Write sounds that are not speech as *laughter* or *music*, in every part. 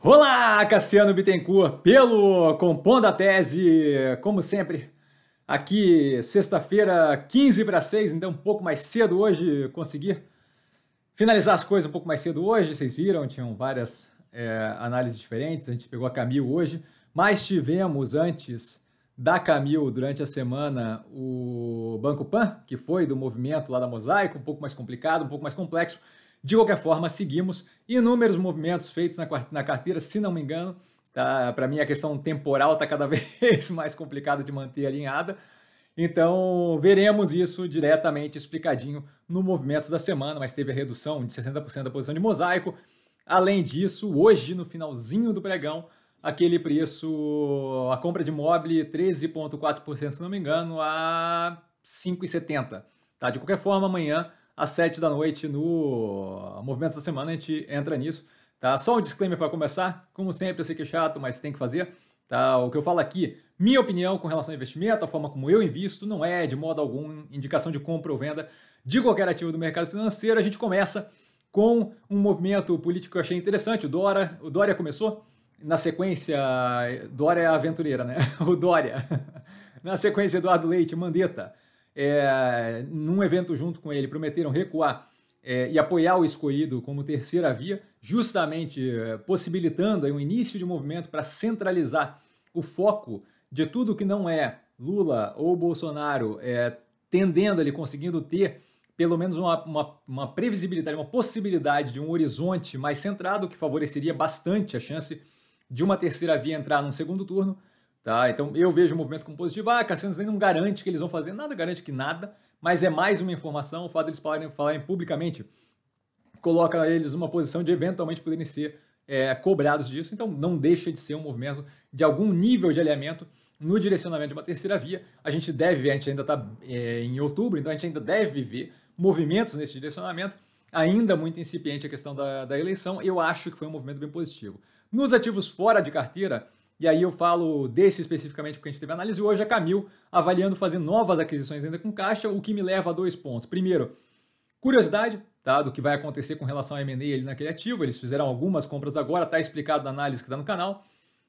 Olá, Cassiano Bittencourt, pelo Compondo a Tese, como sempre, aqui sexta-feira, 15 para 6, então um pouco mais cedo hoje, consegui finalizar as coisas um pouco mais cedo hoje, vocês viram, tinham várias é, análises diferentes, a gente pegou a Camil hoje, mas tivemos antes da Camil durante a semana o Banco Pan, que foi do movimento lá da Mosaico, um pouco mais complicado, um pouco mais complexo, de qualquer forma, seguimos inúmeros movimentos feitos na carteira, se não me engano. Tá? Para mim, a questão temporal está cada *laughs* vez mais complicada de manter alinhada. Então, veremos isso diretamente explicadinho no movimento da semana, mas teve a redução de 60% da posição de mosaico. Além disso, hoje, no finalzinho do pregão, aquele preço, a compra de mobile 13,4%, se não me engano, a 5,70. Tá? De qualquer forma, amanhã às 7 da noite no Movimento da Semana, a gente entra nisso. Tá? Só um disclaimer para começar. Como sempre, eu sei que é chato, mas tem que fazer. Tá? O que eu falo aqui, minha opinião com relação ao investimento, a forma como eu invisto, não é de modo algum indicação de compra ou venda de qualquer ativo do mercado financeiro. A gente começa com um movimento político que eu achei interessante. O Dória, o Dória começou, na sequência, Dória é aventureira, né? *laughs* O Dória. *laughs* Na sequência, Eduardo Leite, Mandetta é, num evento junto com ele, prometeram recuar é, e apoiar o escolhido como terceira via, justamente é, possibilitando aí, um início de movimento para centralizar o foco de tudo que não é Lula ou Bolsonaro, é, tendendo ali, conseguindo ter pelo menos uma, uma, uma, previsibilidade, uma possibilidade de um horizonte mais centrado, que favoreceria bastante a chance de uma terceira via entrar num segundo turno, Tá? Então eu vejo o movimento como positivo. Ah, Cassiano nem não garante que eles vão fazer nada, garante que nada, mas é mais uma informação, o fato deles falarem, falarem publicamente coloca eles numa posição de eventualmente poderem ser é, cobrados disso, então não deixa de ser um movimento de algum nível de alinhamento no direcionamento de uma terceira via. A gente deve ver, a gente ainda está é, em outubro, então a gente ainda deve ver movimentos nesse direcionamento, ainda muito incipiente a questão da, da eleição, eu acho que foi um movimento bem positivo. Nos ativos fora de carteira, e aí eu falo desse especificamente porque a gente teve análise hoje, a Camil avaliando fazer novas aquisições ainda com caixa, o que me leva a dois pontos. Primeiro, curiosidade, tá, do que vai acontecer com relação a M&A ali naquele ativo, eles fizeram algumas compras agora, está explicado na análise que está no canal.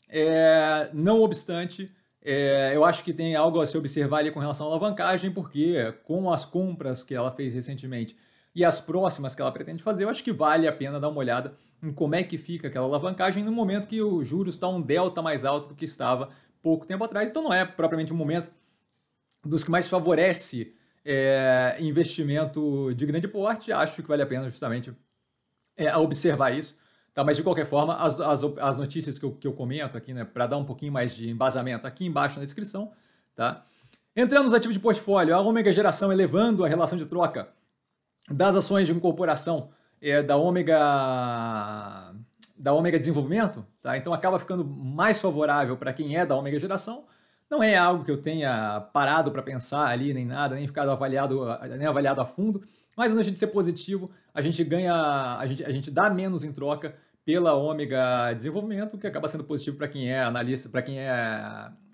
É, não obstante, é, eu acho que tem algo a se observar ali com relação à alavancagem, porque com as compras que ela fez recentemente e as próximas que ela pretende fazer, eu acho que vale a pena dar uma olhada em como é que fica aquela alavancagem no momento que o juros está um delta mais alto do que estava pouco tempo atrás. Então não é propriamente um momento dos que mais favorece é, investimento de grande porte. Acho que vale a pena justamente é, observar isso. Tá, mas de qualquer forma, as, as, as notícias que eu, que eu comento aqui, né, para dar um pouquinho mais de embasamento aqui embaixo na descrição, tá? Entrando nos ativos de portfólio, a Ômega Geração elevando a relação de troca das ações de incorporação é, da Ômega da Ômega Desenvolvimento, tá? então acaba ficando mais favorável para quem é da Ômega Geração. Não é algo que eu tenha parado para pensar ali, nem nada, nem ficado avaliado, nem avaliado a fundo, mas antes de ser positivo, a gente ganha, a gente, a gente dá menos em troca pela Ômega Desenvolvimento, que acaba sendo positivo para quem é analista, para quem é,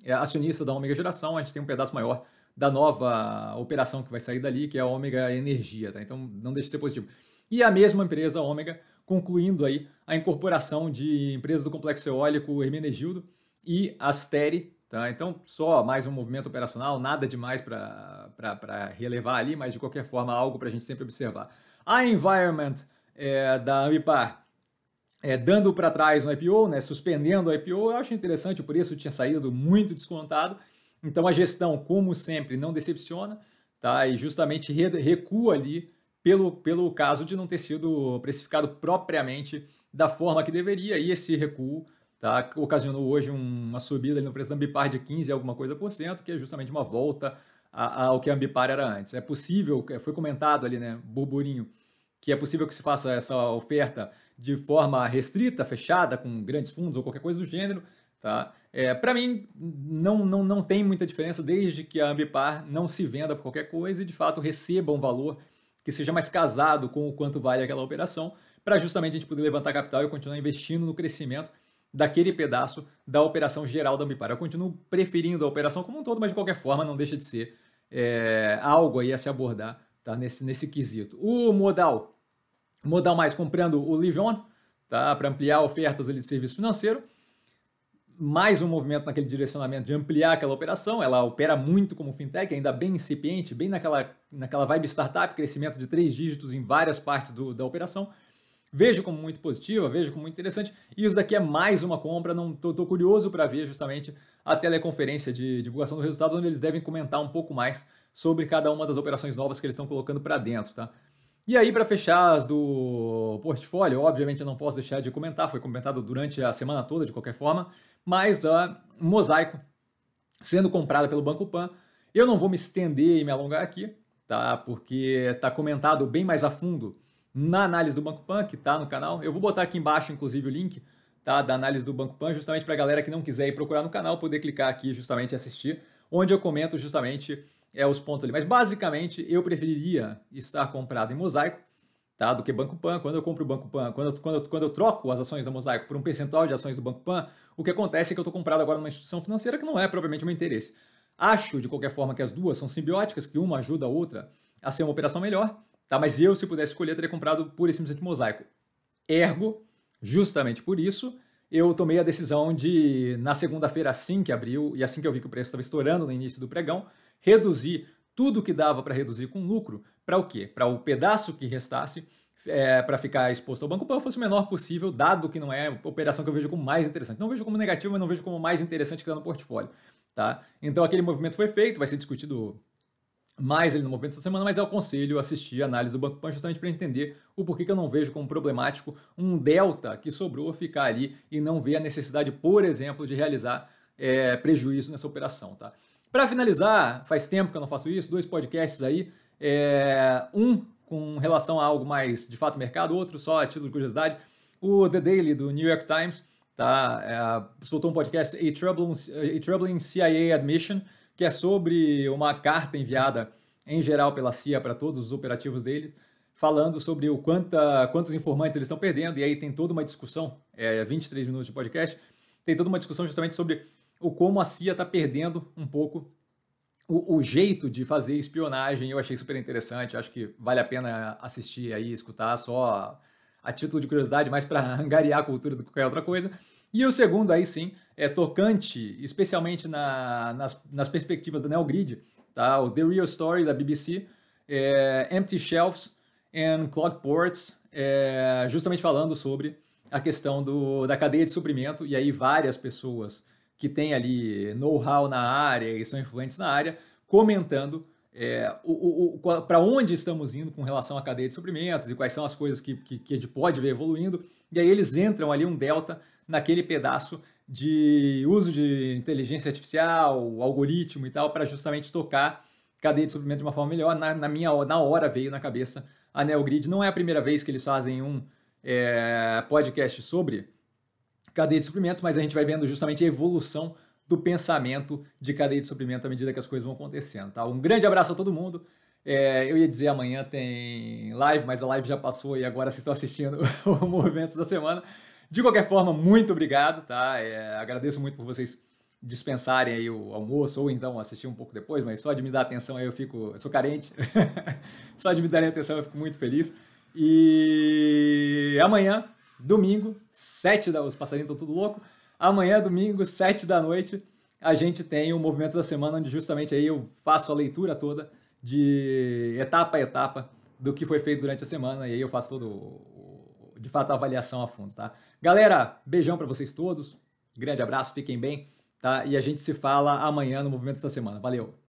é acionista da Ômega Geração, a gente tem um pedaço maior da nova operação que vai sair dali, que é a Ômega Energia, tá? Então não deixe de ser positivo. E a mesma empresa, Ômega, concluindo aí a incorporação de empresas do complexo eólico Hermenegildo e Astere, tá? Então só mais um movimento operacional, nada demais para relevar ali, mas de qualquer forma algo para a gente sempre observar. A Environment é, da Amipar, é, dando para trás no IPO, né, suspendendo o IPO, eu acho interessante, o preço tinha saído muito descontado, então a gestão, como sempre, não decepciona, tá? E justamente recua ali pelo, pelo caso de não ter sido precificado propriamente da forma que deveria, e esse recuo tá? ocasionou hoje uma subida no preço da Ambipar de 15 alguma coisa por cento, que é justamente uma volta ao que a Ambipar era antes. É possível, é, foi comentado ali, né, burburinho, que é possível que se faça essa oferta de forma restrita, fechada, com grandes fundos ou qualquer coisa do gênero, tá? É, para mim, não, não, não tem muita diferença desde que a Ambipar não se venda por qualquer coisa e de fato receba um valor que seja mais casado com o quanto vale aquela operação, para justamente a gente poder levantar capital e continuar investindo no crescimento daquele pedaço da operação geral da Ambipar. Eu continuo preferindo a operação como um todo, mas de qualquer forma não deixa de ser é, algo aí a se abordar tá? nesse, nesse quesito. O modal, modal mais comprando o Livion, tá? para ampliar ofertas ali de serviço financeiro mais um movimento naquele direcionamento de ampliar aquela operação. Ela opera muito como fintech, ainda bem incipiente, bem naquela, naquela vibe startup, crescimento de três dígitos em várias partes do, da operação. Vejo como muito positiva, vejo como muito interessante. E isso daqui é mais uma compra. Não tô, tô curioso para ver justamente a teleconferência de divulgação dos resultados, onde eles devem comentar um pouco mais sobre cada uma das operações novas que eles estão colocando para dentro, tá? E aí, para fechar as do portfólio, obviamente eu não posso deixar de comentar, foi comentado durante a semana toda, de qualquer forma, mas a Mosaico sendo comprada pelo Banco Pan. Eu não vou me estender e me alongar aqui, tá? Porque está comentado bem mais a fundo na análise do Banco Pan, que está no canal. Eu vou botar aqui embaixo, inclusive, o link tá? da análise do Banco Pan, justamente para a galera que não quiser ir procurar no canal, poder clicar aqui justamente e assistir, onde eu comento justamente é, os pontos ali. Mas basicamente eu preferiria estar comprado em mosaico tá? do que Banco Pan. Quando eu compro o Banco Pan, quando eu, quando, eu, quando eu troco as ações da Mosaico por um percentual de ações do Banco Pan, o que acontece é que eu estou comprado agora numa instituição financeira que não é propriamente o meu interesse. Acho, de qualquer forma, que as duas são simbióticas, que uma ajuda a outra a ser uma operação melhor, tá? mas eu, se pudesse escolher, teria comprado por e de Mosaico. Ergo, justamente por isso, eu tomei a decisão de, na segunda-feira, assim que abriu, e assim que eu vi que o preço estava estourando no início do pregão, reduzir tudo que dava para reduzir com lucro para o quê? Para o pedaço que restasse é, para ficar exposto ao Banco para fosse o menor possível, dado que não é a operação que eu vejo como mais interessante. Não vejo como negativo, mas não vejo como mais interessante que está no portfólio. Tá? Então aquele movimento foi feito, vai ser discutido mais no movimento dessa semana, mas eu aconselho assistir a análise do Banco Pan justamente para entender o porquê que eu não vejo como problemático um delta que sobrou ficar ali e não ver a necessidade, por exemplo, de realizar é, prejuízo nessa operação. Tá? Para finalizar, faz tempo que eu não faço isso, dois podcasts aí é, um com relação a algo mais de fato mercado, outro só a título de curiosidade. O The Daily do New York Times tá, é, soltou um podcast, a Troubling, a Troubling CIA Admission, que é sobre uma carta enviada em geral pela CIA para todos os operativos dele, falando sobre o quanta, quantos informantes eles estão perdendo. E aí tem toda uma discussão, é 23 minutos de podcast, tem toda uma discussão justamente sobre o como a CIA está perdendo um pouco o, o, jeito de fazer espionagem eu achei super interessante. Acho que vale a pena assistir aí, escutar só a título de curiosidade, mais para *laughs* angariar a cultura do que qualquer outra coisa. E o segundo aí sim, é tocante, especialmente na, nas, nas perspectivas da Neogrid, tá? o The Real Story da BBC, é, Empty Shelves and Clogged Ports, é, justamente falando sobre a questão do, da cadeia de suprimento, e aí várias pessoas que tem ali know-how na área e são influentes na área, comentando é, para onde estamos indo com relação à cadeia de suprimentos e quais são as coisas que, que, que a gente pode ver evoluindo. E aí eles entram ali um delta naquele pedaço de uso de inteligência artificial, algoritmo e tal, para justamente tocar cadeia de suprimento de uma forma melhor. Na, na, minha na hora veio na cabeça a NeoGrid. Não é a primeira vez que eles fazem um é, podcast sobre cadeia de suprimentos, mas a gente vai vendo justamente a evolução do pensamento de cadeia de suprimento à medida que as coisas vão acontecendo. Tá? Um grande abraço a todo mundo. É, eu ia dizer amanhã tem live, mas a live já passou e agora vocês estão assistindo *laughs* o Movimentos da Semana. De qualquer forma, muito obrigado, tá? É, agradeço muito por vocês dispensarem aí o almoço ou então assistir um pouco depois, mas só de me dar atenção aí eu fico, eu sou carente. *laughs* só de me darem atenção eu fico muito feliz. E amanhã domingo, 7 da os passarinhos estão tudo louco. Amanhã, domingo, 7 da noite, a gente tem o Movimento da Semana, onde justamente aí eu faço a leitura toda de etapa a etapa do que foi feito durante a semana, e aí eu faço todo, de fato, a avaliação a fundo, tá? Galera, beijão para vocês todos, grande abraço, fiquem bem, tá? E a gente se fala amanhã no Movimento da Semana. Valeu!